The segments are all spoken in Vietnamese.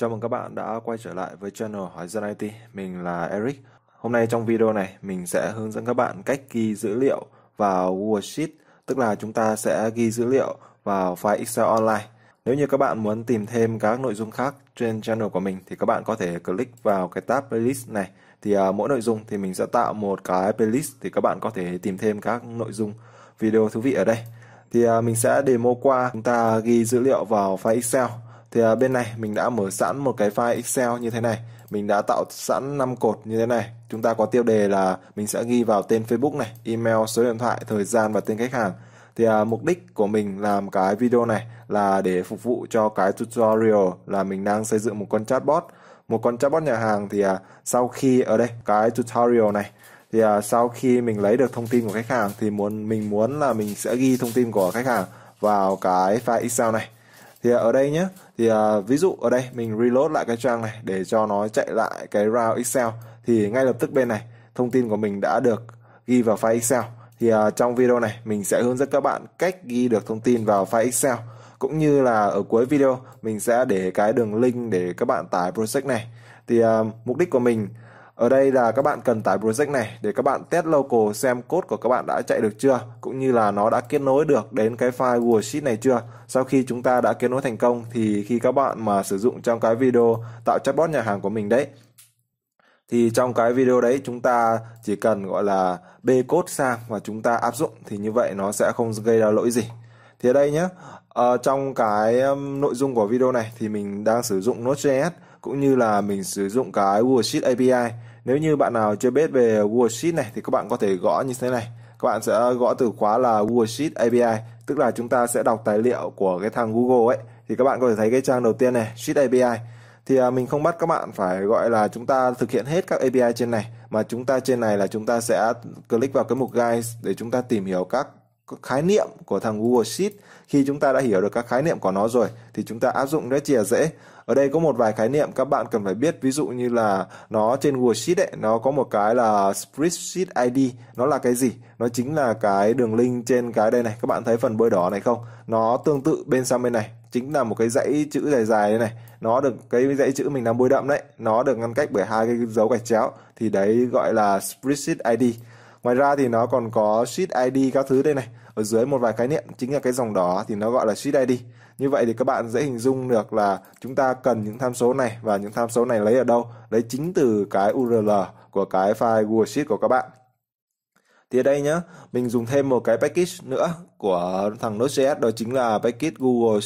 Chào mừng các bạn đã quay trở lại với channel Hỏi Dân IT, mình là Eric. Hôm nay trong video này, mình sẽ hướng dẫn các bạn cách ghi dữ liệu vào Google Sheet, tức là chúng ta sẽ ghi dữ liệu vào file Excel online. Nếu như các bạn muốn tìm thêm các nội dung khác trên channel của mình thì các bạn có thể click vào cái tab playlist này. Thì à, mỗi nội dung thì mình sẽ tạo một cái playlist thì các bạn có thể tìm thêm các nội dung video thú vị ở đây. Thì à, mình sẽ demo qua chúng ta ghi dữ liệu vào file Excel thì à, bên này mình đã mở sẵn một cái file Excel như thế này mình đã tạo sẵn 5 cột như thế này chúng ta có tiêu đề là mình sẽ ghi vào tên Facebook này email số điện thoại thời gian và tên khách hàng thì à, mục đích của mình làm cái video này là để phục vụ cho cái tutorial là mình đang xây dựng một con chatbot một con chatbot nhà hàng thì à, sau khi ở đây cái tutorial này thì à, sau khi mình lấy được thông tin của khách hàng thì muốn mình muốn là mình sẽ ghi thông tin của khách hàng vào cái file Excel này thì à, ở đây nhé thì à, ví dụ ở đây mình reload lại cái trang này để cho nó chạy lại cái raw excel thì ngay lập tức bên này thông tin của mình đã được ghi vào file excel thì à, trong video này mình sẽ hướng dẫn các bạn cách ghi được thông tin vào file excel cũng như là ở cuối video mình sẽ để cái đường link để các bạn tải project này thì mục đích của mình ở đây là các bạn cần tải project này để các bạn test local xem code của các bạn đã chạy được chưa cũng như là nó đã kết nối được đến cái file Google Sheet này chưa. Sau khi chúng ta đã kết nối thành công thì khi các bạn mà sử dụng trong cái video tạo chatbot nhà hàng của mình đấy thì trong cái video đấy chúng ta chỉ cần gọi là b code sang và chúng ta áp dụng thì như vậy nó sẽ không gây ra lỗi gì thì ở đây nhé ở ờ, trong cái nội dung của video này thì mình đang sử dụng Node.js cũng như là mình sử dụng cái Google worksheet API nếu như bạn nào chưa biết về Google worksheet này thì các bạn có thể gõ như thế này các bạn sẽ gõ từ khóa là Google worksheet API tức là chúng ta sẽ đọc tài liệu của cái thằng Google ấy thì các bạn có thể thấy cái trang đầu tiên này sheet API thì à, mình không bắt các bạn phải gọi là chúng ta thực hiện hết các API trên này mà chúng ta trên này là chúng ta sẽ click vào cái mục guides để chúng ta tìm hiểu các khái niệm của thằng Google Sheet khi chúng ta đã hiểu được các khái niệm của nó rồi thì chúng ta áp dụng rất là dễ ở đây có một vài khái niệm các bạn cần phải biết ví dụ như là nó trên worksheet ấy nó có một cái là spreadsheet id nó là cái gì nó chính là cái đường link trên cái đây này các bạn thấy phần bôi đỏ này không nó tương tự bên sang bên này chính là một cái dãy chữ dài dài đây này nó được cái dãy chữ mình đang bôi đậm đấy nó được ngăn cách bởi hai cái dấu gạch chéo thì đấy gọi là spreadsheet id ngoài ra thì nó còn có sheet id các thứ đây này ở dưới một vài khái niệm chính là cái dòng đỏ thì nó gọi là sheet id như vậy thì các bạn dễ hình dung được là chúng ta cần những tham số này và những tham số này lấy ở đâu? Lấy chính từ cái URL của cái file Google Sheet của các bạn. Thì ở đây nhé mình dùng thêm một cái package nữa của thằng Node.js đó chính là package Google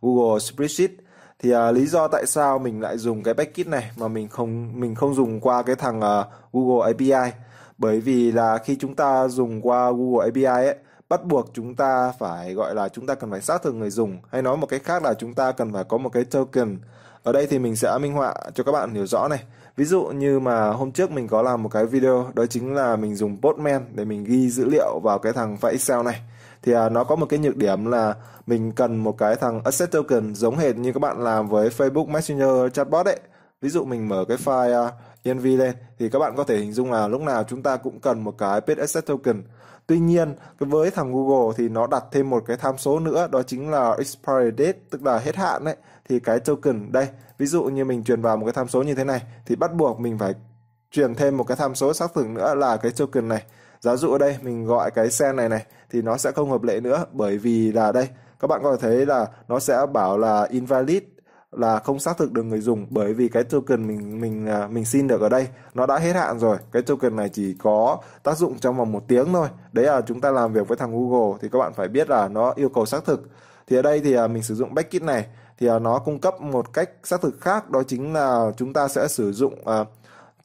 Google Spreadsheet. Thì à, lý do tại sao mình lại dùng cái package này mà mình không mình không dùng qua cái thằng à, Google API bởi vì là khi chúng ta dùng qua Google API ấy bắt buộc chúng ta phải gọi là chúng ta cần phải xác thực người dùng hay nói một cách khác là chúng ta cần phải có một cái token ở đây thì mình sẽ minh họa cho các bạn hiểu rõ này ví dụ như mà hôm trước mình có làm một cái video đó chính là mình dùng postman để mình ghi dữ liệu vào cái thằng file excel này thì à, nó có một cái nhược điểm là mình cần một cái thằng asset token giống hệt như các bạn làm với facebook messenger chatbot ấy ví dụ mình mở cái file uh, à, env lên thì các bạn có thể hình dung là lúc nào chúng ta cũng cần một cái page asset token Tuy nhiên, với thằng Google thì nó đặt thêm một cái tham số nữa đó chính là expiry date tức là hết hạn đấy thì cái token đây ví dụ như mình truyền vào một cái tham số như thế này thì bắt buộc mình phải truyền thêm một cái tham số xác thực nữa là cái token này giá dụ ở đây mình gọi cái sen này này thì nó sẽ không hợp lệ nữa bởi vì là đây các bạn có thể thấy là nó sẽ bảo là invalid là không xác thực được người dùng bởi vì cái token mình mình à, mình xin được ở đây nó đã hết hạn rồi cái token này chỉ có tác dụng trong vòng một tiếng thôi đấy là chúng ta làm việc với thằng Google thì các bạn phải biết là nó yêu cầu xác thực thì ở đây thì à, mình sử dụng Backit này thì à, nó cung cấp một cách xác thực khác đó chính là chúng ta sẽ sử dụng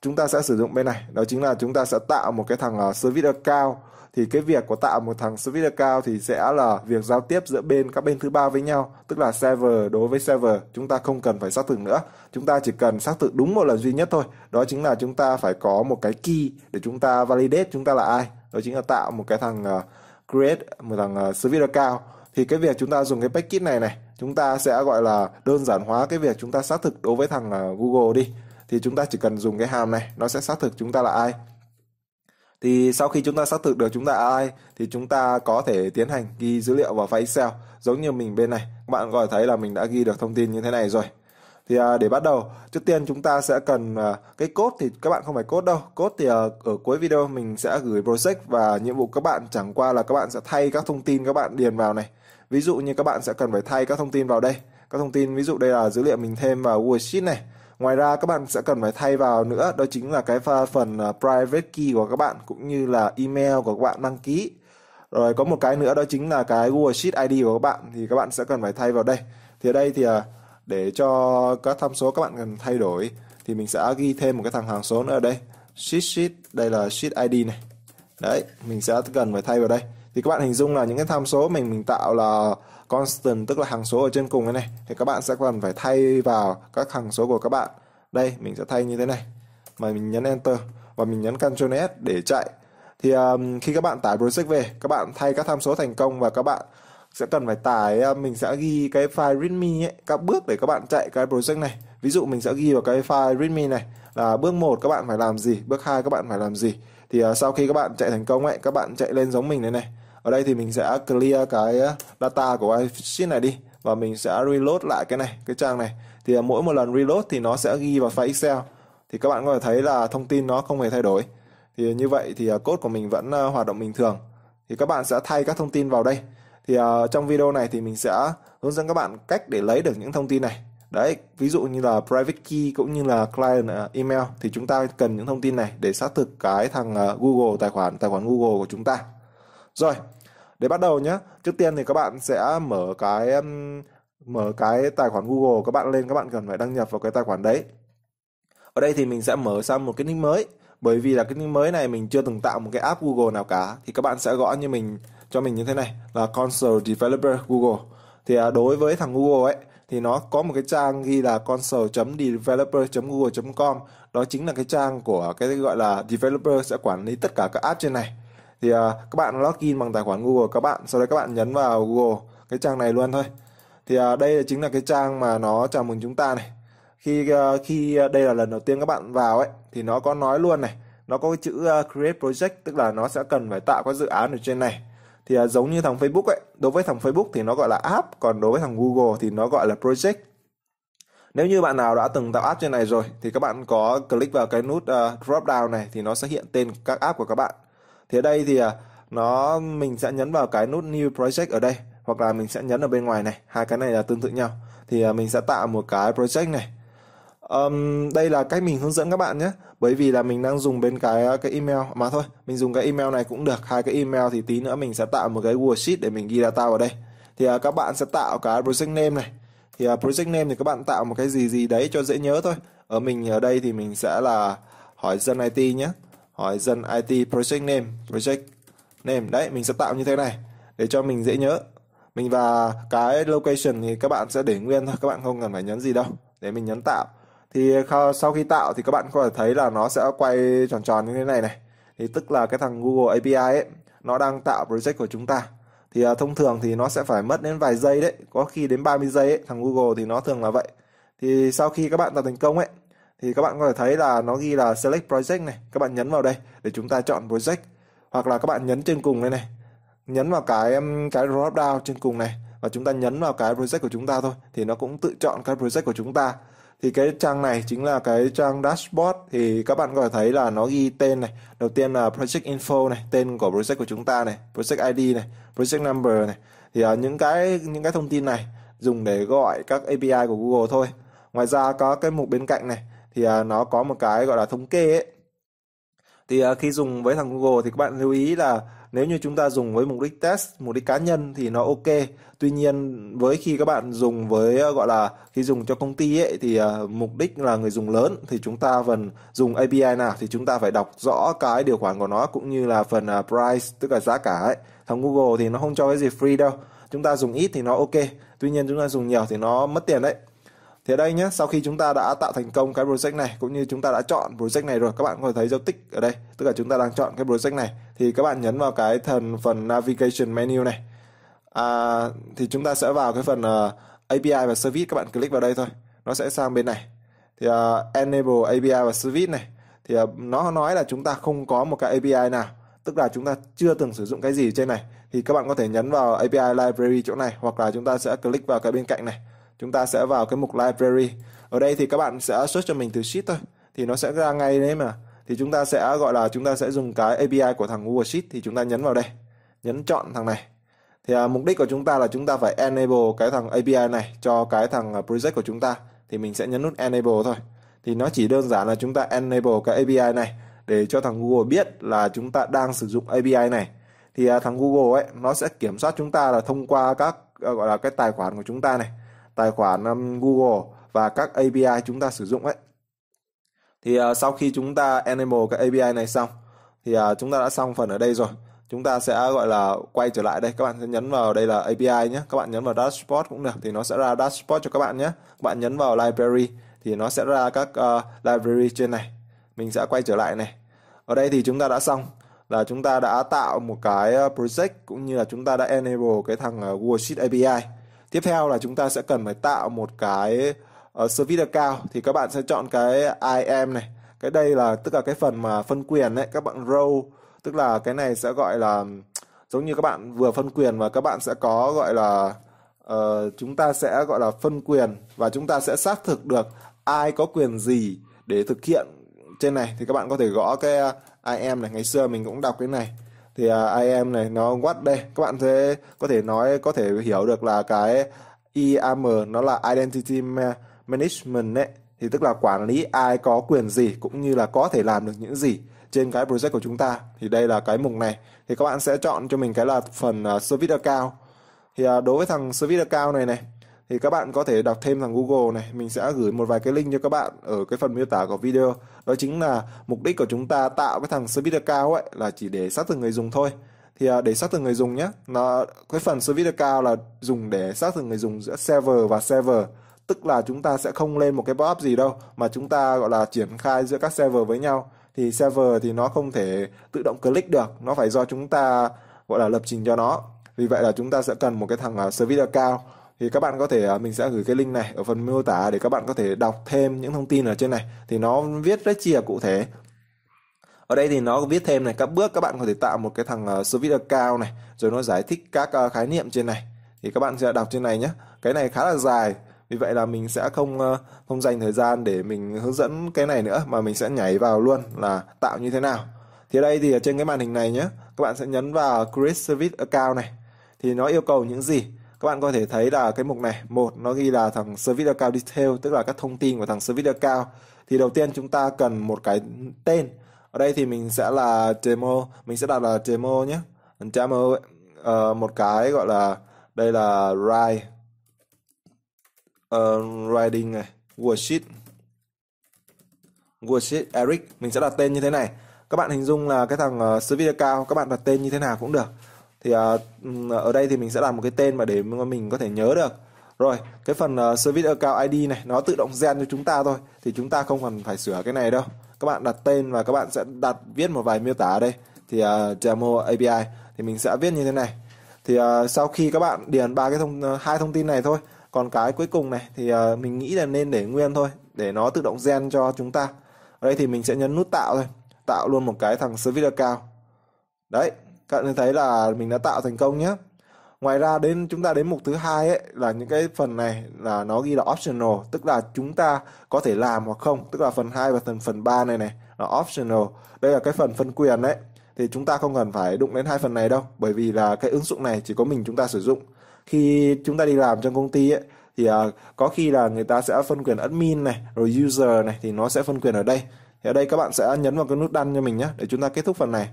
chúng ta sẽ sử dụng bên này đó chính là chúng ta sẽ tạo một cái thằng service account thì cái việc của tạo một thằng switch account thì sẽ là việc giao tiếp giữa bên các bên thứ ba với nhau tức là server đối với server chúng ta không cần phải xác thực nữa chúng ta chỉ cần xác thực đúng một lần duy nhất thôi đó chính là chúng ta phải có một cái key để chúng ta validate chúng ta là ai đó chính là tạo một cái thằng uh, create một thằng uh, ờ, service account thì cái việc chúng ta dùng cái package này này chúng ta sẽ gọi là đơn giản hóa cái việc chúng ta xác thực đối với thằng uh, Google đi thì chúng ta chỉ cần dùng cái hàm này nó sẽ xác thực chúng ta là ai thì sau khi chúng ta xác thực được chúng ta là ai thì chúng ta có thể tiến hành ghi dữ liệu vào file Excel giống như mình bên này. Các bạn có thể thấy là mình đã ghi được thông tin như thế này rồi. Thì à, để bắt đầu, trước tiên chúng ta sẽ cần à, cái code thì các bạn không phải code đâu. Code thì à, ở cuối video mình sẽ gửi project và nhiệm vụ các bạn chẳng qua là các bạn sẽ thay các thông tin các bạn điền vào này. Ví dụ như các bạn sẽ cần phải thay các thông tin vào đây. Các thông tin ví dụ đây là dữ liệu mình thêm vào Google Sheet này Ngoài ra các bạn sẽ cần phải thay vào nữa đó chính là cái phần à, private key của các bạn cũng như là email của các bạn đăng ký. Rồi có một cái nữa đó chính là cái Google Sheet ID của các bạn thì các bạn sẽ cần phải thay vào đây. Thì ở đây thì à, để cho các tham số các bạn cần thay đổi thì mình sẽ ghi thêm một cái thằng hàng số nữa ở đây. Sheet sheet đây là sheet ID này. Đấy, mình sẽ cần phải thay vào đây. Thì các bạn hình dung là những cái tham số mình mình tạo là constant tức là hằng số ở trên cùng này này thì các bạn sẽ cần phải thay vào các hằng số của các bạn đây mình sẽ thay như thế này mà mình nhấn enter và mình nhấn Ctrl S để chạy thì um, khi các bạn tải project về các bạn thay các tham số thành công và các bạn sẽ cần phải tải um, mình sẽ ghi cái file readme ấy, các bước để các bạn chạy cái project này ví dụ mình sẽ ghi vào cái file readme này là bước 1 các bạn phải làm gì bước 2 các bạn phải làm gì thì uh, sau khi các bạn chạy thành công ấy các bạn chạy lên giống mình này này ở đây thì mình sẽ clear cái ờ, data của cái sheet này đi và mình sẽ reload lại cái này cái trang này thì ờ, mỗi một lần reload thì nó sẽ ghi vào file Excel thì các bạn có thể thấy là thông tin nó không hề thay đổi thì ờ, như vậy thì code của mình vẫn hoạt động bình thường thì các bạn sẽ thay các thông tin vào đây thì trong video này thì mình sẽ hướng dẫn các bạn cách để lấy được những thông tin này đấy ví dụ như là private key cũng như là client email thì chúng ta cần những thông tin này để xác thực cái thằng Google tài khoản tài khoản Google của chúng ta rồi, để bắt đầu nhé. Trước tiên thì các bạn sẽ mở cái mở cái tài khoản Google các bạn lên các bạn cần phải đăng nhập vào cái tài khoản đấy. Ở đây thì mình sẽ mở sang một cái nick mới bởi vì là cái nick mới này mình chưa từng tạo một cái app Google nào cả thì các bạn sẽ gõ như mình cho mình như thế này là console developer Google. Thì à, đối với thằng Google ấy thì nó có một cái trang ghi là console.developer.google.com đó chính là cái trang của cái gọi là developer sẽ quản lý tất cả các app trên này thì à, các bạn login bằng tài khoản Google các bạn sau đấy các bạn nhấn vào Google cái trang này luôn thôi thì à, đây chính là cái trang mà nó chào mừng chúng ta này khi à, khi à, đây là lần đầu tiên các bạn vào ấy thì nó có nói luôn này nó có cái chữ à, create project tức là nó sẽ cần phải tạo cái dự án ở trên này thì à, giống như thằng Facebook ấy đối với thằng Facebook thì nó gọi là app còn đối với thằng Google thì nó gọi là project nếu như bạn nào đã từng tạo app trên này rồi thì các bạn có click vào cái nút uh, drop down này thì nó sẽ hiện tên các app của các bạn thì ở đây thì à, nó mình sẽ nhấn vào cái nút new project ở đây hoặc là mình sẽ nhấn ở bên ngoài này hai cái này là tương tự nhau thì à, mình sẽ tạo một cái project này um, đây là cách mình hướng dẫn các bạn nhé bởi vì là mình đang dùng bên cái à, cái email mà thôi mình dùng cái email này cũng được hai cái email thì tí nữa mình sẽ tạo một cái worksheet để mình ghi data vào đây thì uh, các bạn sẽ tạo cái project name này thì uh, project name thì các bạn tạo một cái gì gì đấy cho dễ nhớ thôi ở mình ở đây thì mình sẽ là hỏi dân IT nhé hỏi dân IT project name project name đấy mình sẽ tạo như thế này để cho mình dễ nhớ mình và cái location thì các bạn sẽ để nguyên thôi các bạn không cần phải nhấn gì đâu để mình nhấn tạo thì sau khi tạo thì các bạn có thể thấy là nó sẽ quay tròn tròn như thế này này thì tức là cái thằng Google API ấy nó đang tạo project của chúng ta thì à, thông thường thì nó sẽ phải mất đến vài giây đấy có khi đến 30 giây ấy, thằng Google thì nó thường là vậy thì sau khi các bạn tạo thành công ấy thì các bạn có thể thấy là nó ghi là select project này các bạn nhấn vào đây để chúng ta chọn project hoặc là các bạn nhấn trên cùng đây này nhấn vào cái cái drop down trên cùng này và chúng ta nhấn vào cái project của chúng ta thôi thì nó cũng tự chọn cái project của chúng ta thì cái trang này chính là cái trang dashboard thì các bạn có thể thấy là nó ghi tên này đầu tiên là project info này tên của project của chúng ta này project id này project number này thì uh, những cái những cái thông tin này dùng để gọi các API của Google thôi ngoài ra có cái mục bên cạnh này thì uh, nó có một cái gọi là thống kê ấy thì uh, khi dùng với thằng Google thì các bạn lưu ý là nếu như chúng ta dùng với mục đích test mục đích cá nhân thì nó ok tuy nhiên với khi các bạn dùng với uh, gọi là khi dùng cho công ty ấy thì uh, mục đích là người dùng lớn thì chúng ta phần dùng API nào thì chúng ta phải đọc rõ cái điều khoản của nó cũng như là phần uh, price tức là giá cả ấy thằng Google thì nó không cho cái gì free đâu chúng ta dùng ít thì nó ok tuy nhiên chúng ta dùng nhiều thì nó mất tiền đấy thì ở đây nhé sau khi chúng ta đã tạo thành công cái project này cũng như chúng ta đã chọn project này rồi các bạn có thể thấy dấu tích ở đây tức là chúng ta đang chọn cái project này thì các bạn nhấn vào cái thần phần navigation menu này à, thì chúng ta sẽ vào cái phần uh, ờ, API và service các bạn click vào đây thôi nó sẽ sang bên này thì uh, enable API và service này thì uh, nó nói là chúng ta không có một cái API nào tức là chúng ta chưa từng sử dụng cái gì trên này thì các bạn có thể nhấn vào API library chỗ này hoặc là chúng ta sẽ click vào cái bên cạnh này chúng ta sẽ vào cái mục library ở đây thì các bạn sẽ search cho mình từ sheet thôi thì nó sẽ ra ngay đấy mà thì chúng ta sẽ gọi là chúng ta sẽ dùng cái API của thằng Google Sheet thì chúng ta nhấn vào đây nhấn chọn thằng này thì à, mục đích của chúng ta là chúng ta phải enable cái thằng API này cho cái thằng à, project của chúng ta thì mình sẽ nhấn nút enable thôi thì nó chỉ đơn giản là chúng ta enable cái API này để cho thằng Google biết là chúng ta đang sử dụng API này thì à, thằng Google ấy nó sẽ kiểm soát chúng ta là thông qua các à, gọi là cái tài khoản của chúng ta này tài khoản um, Google và các API chúng ta sử dụng ấy. Thì uh, sau khi chúng ta enable cái API này xong thì uh, chúng ta đã xong phần ở đây rồi. Chúng ta sẽ gọi là quay trở lại đây, các bạn sẽ nhấn vào đây là API nhé. Các bạn nhấn vào dashboard cũng được thì nó sẽ ra dashboard cho các bạn nhé. Các bạn nhấn vào library thì nó sẽ ra các uh, library trên này. Mình sẽ quay trở lại này. Ở đây thì chúng ta đã xong là chúng ta đã tạo một cái project cũng như là chúng ta đã enable cái thằng Google Sheet API tiếp theo là chúng ta sẽ cần phải tạo một cái uh, service account thì các bạn sẽ chọn cái IAM này cái đây là tức là cái phần mà phân quyền đấy các bạn row tức là cái này sẽ gọi là giống như các bạn vừa phân quyền và các bạn sẽ có gọi là uh, chúng ta sẽ gọi là phân quyền và chúng ta sẽ xác thực được ai có quyền gì để thực hiện trên này thì các bạn có thể gõ cái ờ, IAM này ngày xưa mình cũng đọc cái này thì uh, à, IAM này nó what đây các bạn sẽ có thể nói có thể hiểu được là cái IAM nó là identity management đấy thì tức là quản lý ai có quyền gì cũng như là có thể làm được những gì trên cái project của chúng ta thì đây là cái mục này thì các bạn sẽ chọn cho mình cái là phần uh, service account thì uh, đối với thằng service account này này thì các bạn có thể đọc thêm thằng Google này mình sẽ gửi một vài cái link cho các bạn ở cái phần miêu tả của video đó chính là mục đích của chúng ta tạo cái thằng service cao ấy là chỉ để xác thực người dùng thôi thì à, để xác thực người dùng nhé nó cái phần service cao là dùng để xác thực người dùng giữa server và server tức là chúng ta sẽ không lên một cái pop gì đâu mà chúng ta gọi là triển khai giữa các server với nhau thì server thì nó không thể tự động click được nó phải do chúng ta gọi là lập trình cho nó vì vậy là chúng ta sẽ cần một cái thằng à, service cao thì các bạn có thể à, mình sẽ gửi cái link này ở phần mô tả để các bạn có thể đọc thêm những thông tin ở trên này thì nó viết rất chi chia cụ thể ở đây thì nó viết thêm này các bước các bạn có thể tạo một cái thằng à, service account này rồi nó giải thích các à, khái niệm trên này thì các bạn sẽ đọc trên này nhé cái này khá là dài vì vậy là mình sẽ không không dành thời gian để mình hướng dẫn cái này nữa mà mình sẽ nhảy vào luôn là tạo như thế nào thì ở đây thì ở trên cái màn hình này nhé các bạn sẽ nhấn vào create service account này thì nó yêu cầu những gì các bạn có thể thấy là cái mục này một nó ghi là thằng service account detail tức là các thông tin của thằng service account thì đầu tiên chúng ta cần một cái tên ở đây thì mình sẽ là demo mình sẽ đặt là demo nhé demo uh, ờ, một cái gọi là đây là ride uh, ờ, riding này worksheet worksheet eric mình sẽ đặt tên như thế này các bạn hình dung là cái thằng uh, ờ, service account các bạn đặt tên như thế nào cũng được thì uh, ở đây thì mình sẽ làm một cái tên mà để mình có thể nhớ được rồi cái phần uh, service account id này nó tự động gen cho chúng ta thôi thì chúng ta không cần phải sửa cái này đâu các bạn đặt tên và các bạn sẽ đặt viết một vài miêu tả ở đây thì uh, à, demo api thì mình sẽ viết như thế này thì uh, sau khi các bạn điền ba cái thông hai uh, thông tin này thôi còn cái cuối cùng này thì uh, mình nghĩ là nên để nguyên thôi để nó tự động gen cho chúng ta ở đây thì mình sẽ nhấn nút tạo thôi tạo luôn một cái thằng service account đấy các bạn thấy là mình đã tạo thành công nhé ngoài ra đến chúng ta đến mục thứ hai ấy là những cái phần này là nó ghi là optional tức là chúng ta có thể làm hoặc không tức là phần 2 và phần phần 3 này này là optional đây là cái phần phân quyền đấy thì chúng ta không cần phải đụng đến hai phần này đâu bởi vì là cái ứng dụng này chỉ có mình chúng ta sử dụng khi chúng ta đi làm trong công ty ấy, thì uh, có khi là người ta sẽ phân quyền admin này rồi user này thì nó sẽ phân quyền ở đây thì ở đây các bạn sẽ nhấn vào cái nút đăng cho mình nhé để chúng ta kết thúc phần này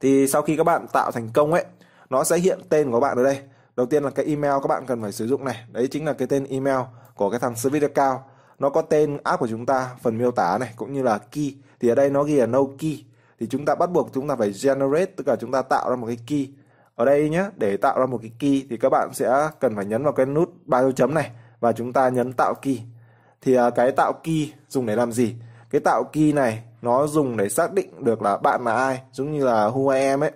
thì sau khi các bạn tạo thành công ấy nó sẽ hiện tên của bạn ở đây đầu tiên là cái email các bạn cần phải sử dụng này đấy chính là cái tên email của cái thằng service account nó có tên app của chúng ta phần miêu tả này cũng như là key thì ở đây nó ghi là no key thì chúng ta bắt buộc chúng ta phải generate tức là chúng ta tạo ra một cái key ở đây nhé để tạo ra một cái key thì các bạn sẽ cần phải nhấn vào cái nút ba dấu chấm này và chúng ta nhấn tạo key thì à, cái tạo key dùng để làm gì cái tạo key này nó dùng để xác định được là bạn là ai giống như là who I am ấy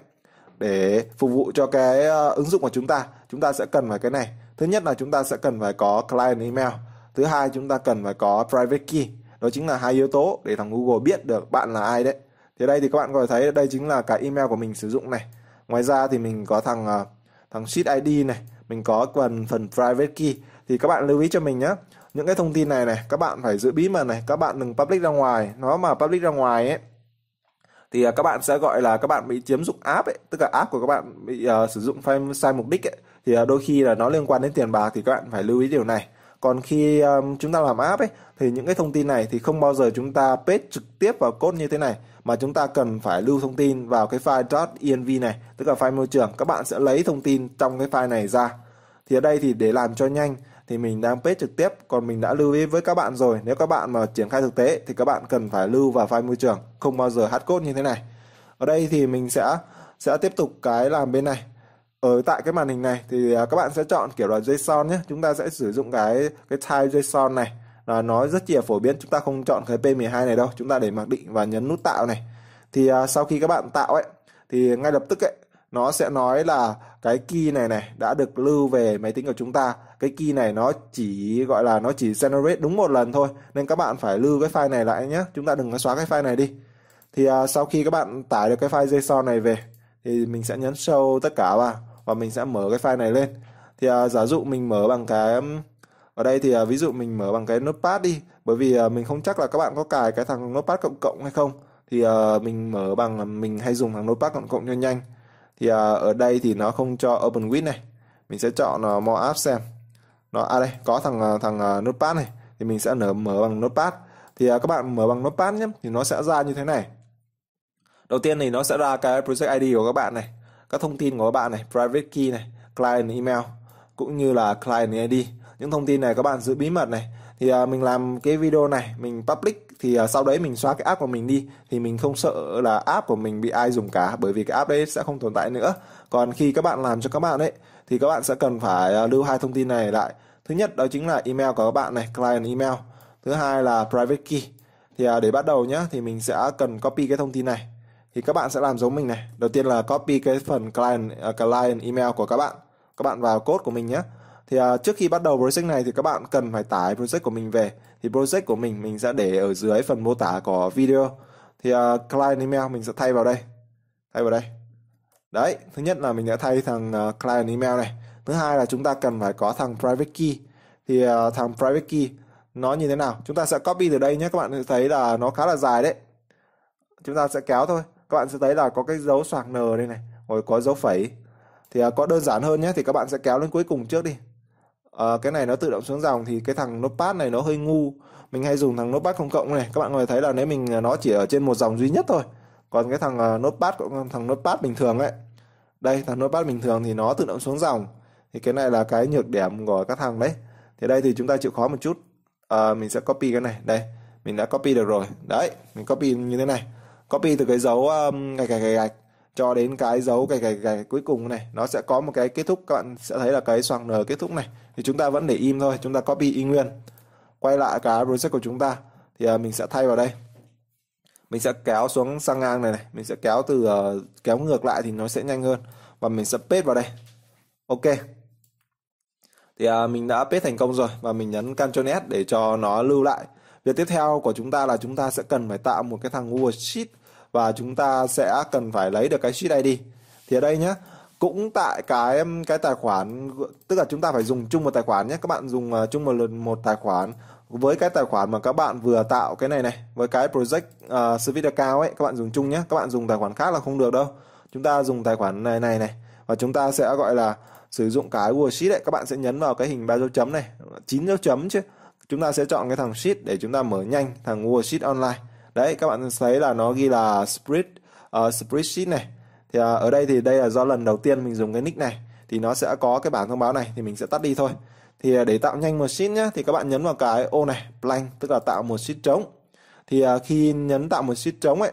để phục vụ cho cái ờ, ứng dụng của chúng ta chúng ta sẽ cần phải cái này thứ nhất là chúng ta sẽ cần phải có client email thứ hai chúng ta cần phải có private key đó chính là hai yếu tố để thằng Google biết được bạn là ai đấy thì đây thì các bạn có thể thấy đây chính là cái email của mình sử dụng này ngoài ra thì mình có thằng ờ, thằng sheet ID này mình có phần phần private key thì các bạn lưu ý cho mình nhé những cái thông tin này này các bạn phải giữ bí mật này các bạn đừng public ra ngoài nó mà public ra ngoài ấy thì à, các bạn sẽ gọi là các bạn bị chiếm dụng app ấy tức là app của các bạn bị uh, sử dụng sai mục đích ấy thì uh, đôi khi là nó liên quan đến tiền bạc thì các bạn phải lưu ý điều này còn khi um, chúng ta làm app ấy thì những cái thông tin này thì không bao giờ chúng ta paste trực tiếp vào code như thế này mà chúng ta cần phải lưu thông tin vào cái file .env này tức là file môi trường các bạn sẽ lấy thông tin trong cái file này ra thì ở đây thì để làm cho nhanh thì mình đang paste trực tiếp còn mình đã lưu ý với các bạn rồi nếu các bạn mà triển khai thực tế thì các bạn cần phải lưu vào file môi trường không bao giờ hard code như thế này ở đây thì mình sẽ sẽ tiếp tục cái làm bên này ở tại cái màn hình này thì à, các bạn sẽ chọn kiểu là JSON nhé chúng ta sẽ sử dụng cái cái type JSON này là nó rất chỉ là phổ biến chúng ta không chọn cái P12 này đâu chúng ta để mặc định và nhấn nút tạo này thì à, sau khi các bạn tạo ấy thì ngay lập tức ấy nó sẽ nói là cái key này này đã được lưu về máy tính của chúng ta cái key này nó chỉ gọi là nó chỉ generate đúng một lần thôi nên các bạn phải lưu cái file này lại nhé chúng ta đừng có xóa cái file này đi thì uh, sau khi các bạn tải được cái file json này về thì mình sẽ nhấn show tất cả vào và mình sẽ mở cái file này lên thì uh, giả dụ mình mở bằng cái ở đây thì uh, ví dụ mình mở bằng cái notepad đi bởi vì uh, mình không chắc là các bạn có cài cái thằng notepad cộng cộng hay không thì uh, mình mở bằng mình hay dùng thằng notepad cộng cộng cho nhanh thì à, ở đây thì nó không cho open with này mình sẽ chọn uh, more app xem nó à đây có thằng à, thằng uh, notepad này thì mình sẽ nở mở bằng notepad thì à, các bạn mở bằng notepad nhé thì nó sẽ ra như thế này đầu tiên thì nó sẽ ra cái project id của các bạn này các thông tin của các bạn này private key này client email cũng như là client id những thông tin này các bạn giữ bí mật này thì à, mình làm cái video này mình public thì uh, sau đấy mình xóa cái app của mình đi thì mình không sợ là app của mình bị ai dùng cả bởi vì cái app đấy sẽ không tồn tại nữa còn khi các bạn làm cho các bạn ấy thì các bạn sẽ cần phải uh, lưu hai thông tin này lại thứ nhất đó chính là email của các bạn này client email thứ hai là private key thì uh, để bắt đầu nhá thì mình sẽ cần copy cái thông tin này thì các bạn sẽ làm giống mình này đầu tiên là copy cái phần client uh, client email của các bạn các bạn vào code của mình nhé thì uh, trước khi bắt đầu project này thì các bạn cần phải tải project của mình về thì project của mình mình sẽ để ở dưới phần mô tả của video thì uh, client email mình sẽ thay vào đây thay vào đây đấy thứ nhất là mình đã thay thằng uh, client email này thứ hai là chúng ta cần phải có thằng private key thì uh, thằng private key nó như thế nào chúng ta sẽ copy từ đây nhé các bạn thấy là nó khá là dài đấy chúng ta sẽ kéo thôi các bạn sẽ thấy là có cái dấu soạc n đây này rồi có dấu phẩy thì uh, có đơn giản hơn nhé thì các bạn sẽ kéo lên cuối cùng trước đi uh, cái này nó tự động xuống dòng thì cái thằng notepad này nó hơi ngu mình hay dùng thằng notepad không cộng này các bạn có thể thấy là nếu mình ờ, nó chỉ ở trên một dòng duy nhất thôi còn cái thằng uh, notepad thằng notepad bình thường ấy đây thằng notepad bình thường thì nó tự động xuống dòng thì cái này là cái nhược điểm của các thằng đấy thì đây thì chúng ta chịu khó một chút uh, mình sẽ copy cái này đây mình đã copy được rồi đấy mình copy như thế này copy từ cái dấu um, gạch gạch gạch cho đến cái dấu cái cái cái cuối cùng này nó sẽ có một cái kết thúc các bạn sẽ thấy là cái xoang n kết thúc này thì chúng ta vẫn để im thôi chúng ta copy y nguyên quay lại cái project của chúng ta thì à, mình sẽ thay vào đây mình sẽ kéo xuống sang ngang này này mình sẽ kéo từ ờ, kéo ngược lại thì nó sẽ nhanh hơn và mình sẽ paste vào đây ok thì à, mình đã paste thành công rồi và mình nhấn Ctrl S để cho nó lưu lại việc tiếp theo của chúng ta là chúng ta sẽ cần phải tạo một cái thằng Google Sheet và chúng ta sẽ cần phải lấy được cái sheet này đi thì ở đây nhé cũng tại cái cái tài khoản tức là chúng ta phải dùng chung một tài khoản nhé các bạn dùng uh, chung một lần một tài khoản với cái tài khoản mà các bạn vừa tạo cái này này với cái project uh, service account ấy các bạn dùng chung nhé các bạn dùng tài khoản khác là không được đâu chúng ta dùng tài khoản này này này và chúng ta sẽ gọi là sử dụng cái worksheet đấy các bạn sẽ nhấn vào cái hình ba dấu chấm này chín dấu chấm chứ chúng ta sẽ chọn cái thằng sheet để chúng ta mở nhanh thằng worksheet online đấy các bạn thấy là nó ghi là split uh, ờ, spreadsheet này thì uh, ở đây thì đây là do lần đầu tiên mình dùng cái nick này thì nó sẽ có cái bảng thông báo này thì mình sẽ tắt đi thôi thì uh, để tạo nhanh một sheet nhá thì các bạn nhấn vào cái ô này blank tức là tạo một sheet trống thì uh, khi nhấn tạo một sheet trống ấy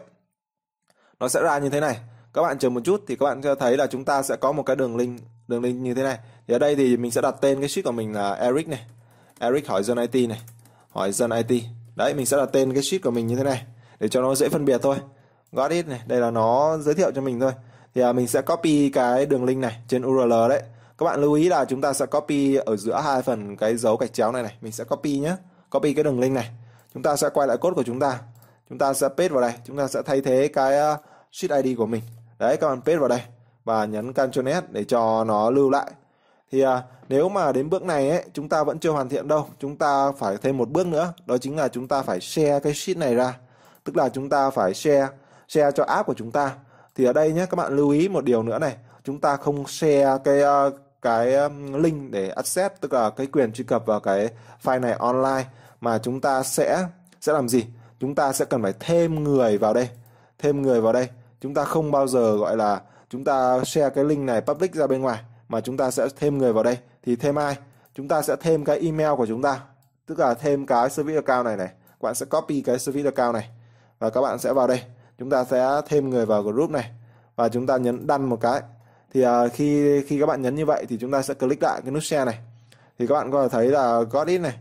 nó sẽ ra như thế này các bạn chờ một chút thì các bạn sẽ thấy là chúng ta sẽ có một cái đường link đường link như thế này thì ở đây thì mình sẽ đặt tên cái sheet của mình là Eric này Eric hỏi dân IT này hỏi dân IT đấy mình sẽ đặt tên cái sheet của mình như thế này để cho nó dễ phân biệt thôi got it này đây là nó giới thiệu cho mình thôi thì à, mình sẽ copy cái đường link này trên url đấy các bạn lưu ý là chúng ta sẽ copy ở giữa hai phần cái dấu gạch chéo này này mình sẽ copy nhé copy cái đường link này chúng ta sẽ quay lại code của chúng ta chúng ta sẽ paste vào đây chúng ta sẽ thay thế cái à, sheet id của mình đấy các bạn paste vào đây và nhấn Ctrl S để cho nó lưu lại thì à, nếu mà đến bước này ấy, chúng ta vẫn chưa hoàn thiện đâu chúng ta phải thêm một bước nữa đó chính là chúng ta phải share cái sheet này ra tức là chúng ta phải share share cho app của chúng ta thì ở đây nhé các bạn lưu ý một điều nữa này chúng ta không share cái ờ, cái link để access tức là cái quyền truy cập vào cái file này online mà chúng ta sẽ sẽ làm gì chúng ta sẽ cần phải thêm người vào đây thêm người vào đây chúng ta không bao giờ gọi là chúng ta share cái link này public ra bên ngoài mà chúng ta sẽ thêm người vào đây thì thêm ai chúng ta sẽ thêm cái email của chúng ta tức là thêm cái service account này này các bạn sẽ copy cái service account này và các bạn sẽ vào đây chúng ta sẽ thêm người vào group này và chúng ta nhấn đăng một cái thì uh, khi khi các bạn nhấn như vậy thì chúng ta sẽ click lại cái nút share này thì các bạn có thể thấy là got it này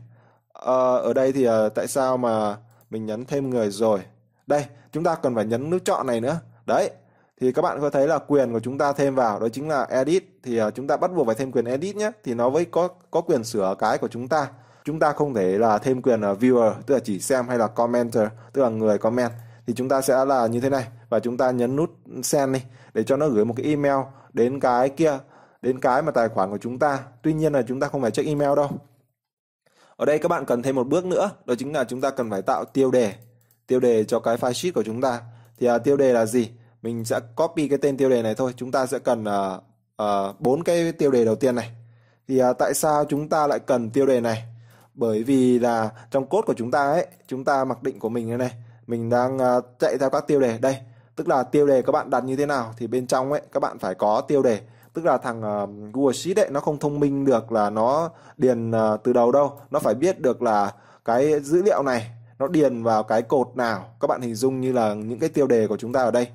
uh, ở đây thì uh, tại sao mà mình nhấn thêm người rồi đây chúng ta cần phải nhấn nút chọn này nữa đấy thì các bạn có thấy là quyền của chúng ta thêm vào đó chính là edit thì uh, chúng ta bắt buộc phải thêm quyền edit nhé thì nó mới có có quyền sửa cái của chúng ta chúng ta không thể là thêm quyền là ờ, viewer tức là chỉ xem hay là commenter tức là người comment thì chúng ta sẽ là như thế này và chúng ta nhấn nút send đi để cho nó gửi một cái email đến cái kia đến cái mà tài khoản của chúng ta tuy nhiên là chúng ta không phải check email đâu ở đây các bạn cần thêm một bước nữa đó chính là chúng ta cần phải tạo tiêu đề tiêu đề cho cái file sheet của chúng ta thì à, tiêu đề là gì mình sẽ copy cái tên tiêu đề này thôi chúng ta sẽ cần ờ, ờ, bốn à, à, cái tiêu đề đầu tiên này thì à, tại sao chúng ta lại cần tiêu đề này bởi vì là trong cốt của chúng ta ấy chúng ta mặc định của mình như này mình đang à, chạy theo các tiêu đề đây tức là tiêu đề các bạn đặt như thế nào thì bên trong ấy các bạn phải có tiêu đề tức là thằng uh, Google Sheet ấy nó không thông minh được là nó điền uh, từ đầu đâu nó phải biết được là cái dữ liệu này nó điền vào cái cột nào các bạn hình dung như là những cái tiêu đề của chúng ta ở đây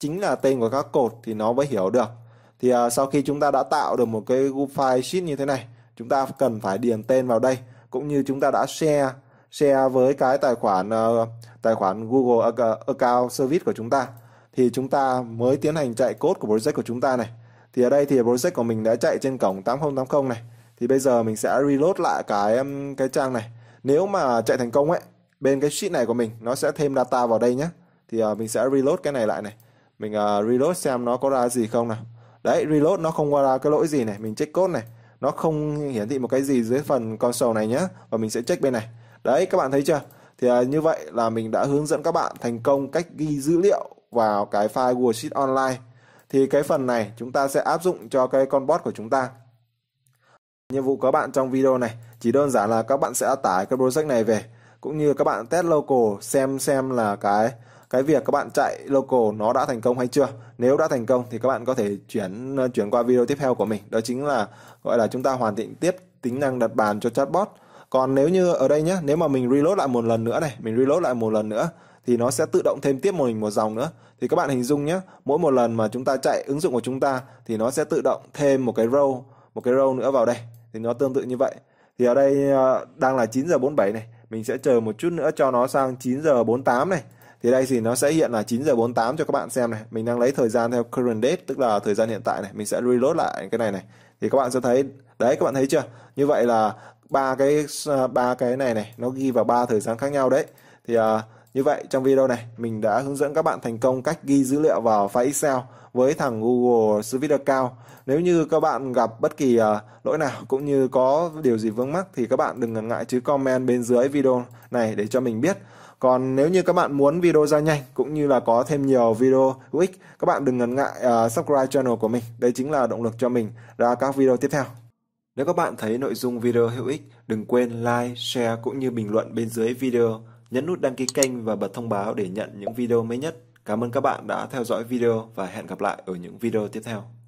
chính là tên của các cột thì nó mới hiểu được thì uh, sau khi chúng ta đã tạo được một cái Google File Sheet như thế này chúng ta cần phải điền tên vào đây cũng như chúng ta đã share share với cái tài khoản uh, tài khoản Google account service của chúng ta thì chúng ta mới tiến hành chạy code của project của chúng ta này. Thì ở đây thì project của mình đã chạy trên cổng 8080 này. Thì bây giờ mình sẽ reload lại cái cái trang này. Nếu mà chạy thành công ấy, bên cái sheet này của mình nó sẽ thêm data vào đây nhé. Thì uh, mình sẽ reload cái này lại này. Mình uh, reload xem nó có ra gì không nào. Đấy, reload nó không qua ra cái lỗi gì này, mình check code này nó không hiển thị một cái gì dưới phần console này nhé và mình sẽ check bên này đấy các bạn thấy chưa thì à, như vậy là mình đã hướng dẫn các bạn thành công cách ghi dữ liệu vào cái file Google Sheet Online thì cái phần này chúng ta sẽ áp dụng cho cái con bot của chúng ta nhiệm vụ các bạn trong video này chỉ đơn giản là các bạn sẽ tải cái project này về cũng như các bạn test local xem xem là cái cái việc các bạn chạy local nó đã thành công hay chưa nếu đã thành công thì các bạn có thể chuyển ờ, chuyển qua video tiếp theo của mình đó chính là gọi là chúng ta hoàn thiện tiếp tính năng đặt bàn cho chatbot còn nếu như ở đây nhé nếu mà mình reload lại một lần nữa này mình reload lại một lần nữa thì nó sẽ tự động thêm tiếp một mình một dòng nữa thì các bạn hình dung nhé mỗi một lần mà chúng ta chạy ứng dụng của chúng ta thì nó sẽ tự động thêm một cái row một cái row nữa vào đây thì nó tương tự như vậy thì ở đây ờ, đang là 9 giờ 47 này mình sẽ chờ một chút nữa cho nó sang 9 giờ 48 này thì đây thì nó sẽ hiện là 9 giờ 48 cho các bạn xem này mình đang lấy thời gian theo current date tức là thời gian hiện tại này mình sẽ reload lại cái này này thì các bạn sẽ thấy đấy các bạn thấy chưa như vậy là ba cái à, ba cái này này nó ghi vào ba thời gian khác nhau đấy thì uh, như vậy trong video này mình đã hướng dẫn các bạn thành công cách ghi dữ liệu vào file Excel với thằng Google Suite Account. Nếu như các bạn gặp bất kỳ uh, lỗi nào cũng như có điều gì vướng mắc thì các bạn đừng ngần ngại chứ comment bên dưới video này để cho mình biết còn nếu như các bạn muốn video ra nhanh cũng như là có thêm nhiều video hữu ích, các bạn đừng ngần ngại uh, subscribe channel của mình. Đây chính là động lực cho mình ra các video tiếp theo. Nếu các bạn thấy nội dung video hữu ích, đừng quên like, share cũng như bình luận bên dưới video, nhấn nút đăng ký kênh và bật thông báo để nhận những video mới nhất. Cảm ơn các bạn đã theo dõi video và hẹn gặp lại ở những video tiếp theo.